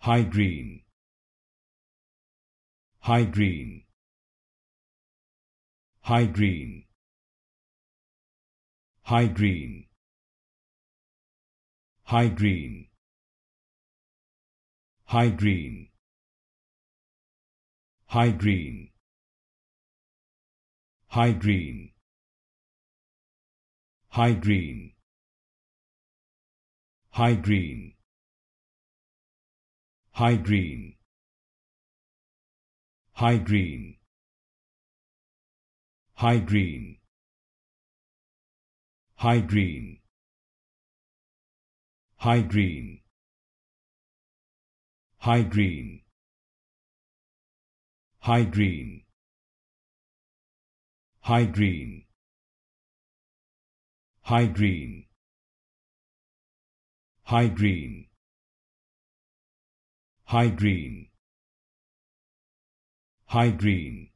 High High High green. green. green. High green. High green. High green. High green. High green. High green. High green. High green. High green. High green. High green. High green. High green. High green. High green. High green. High green.